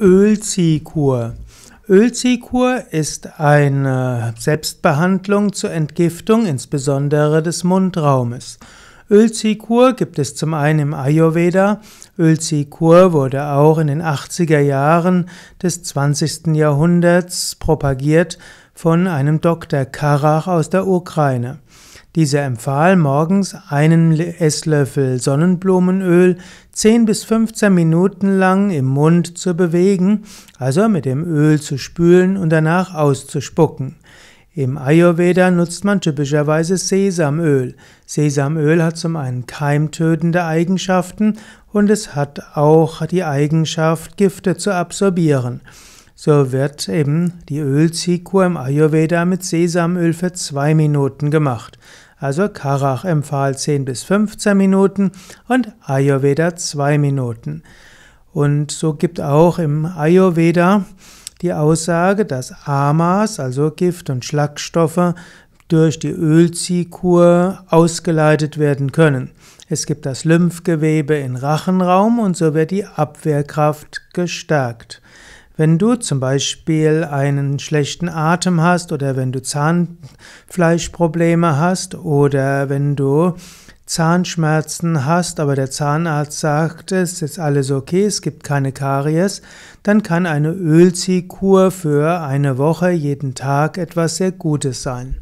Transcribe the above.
Ölziehkur. Ölziehkur ist eine Selbstbehandlung zur Entgiftung, insbesondere des Mundraumes. Ölziehkur gibt es zum einen im Ayurveda. Ölziehkur wurde auch in den 80er Jahren des 20. Jahrhunderts propagiert von einem Dr. Karach aus der Ukraine. Dieser empfahl morgens einen Esslöffel Sonnenblumenöl 10 bis 15 Minuten lang im Mund zu bewegen, also mit dem Öl zu spülen und danach auszuspucken. Im Ayurveda nutzt man typischerweise Sesamöl. Sesamöl hat zum einen keimtötende Eigenschaften und es hat auch die Eigenschaft, Gifte zu absorbieren. So wird eben die Ölzikur im Ayurveda mit Sesamöl für zwei Minuten gemacht. Also Karach empfahl 10 bis 15 Minuten und Ayurveda 2 Minuten. Und so gibt auch im Ayurveda die Aussage, dass Amas, also Gift und Schlagstoffe, durch die Ölzikur ausgeleitet werden können. Es gibt das Lymphgewebe im Rachenraum und so wird die Abwehrkraft gestärkt. Wenn du zum Beispiel einen schlechten Atem hast oder wenn du Zahnfleischprobleme hast oder wenn du Zahnschmerzen hast, aber der Zahnarzt sagt, es ist alles okay, es gibt keine Karies, dann kann eine Ölziehkur für eine Woche jeden Tag etwas sehr Gutes sein.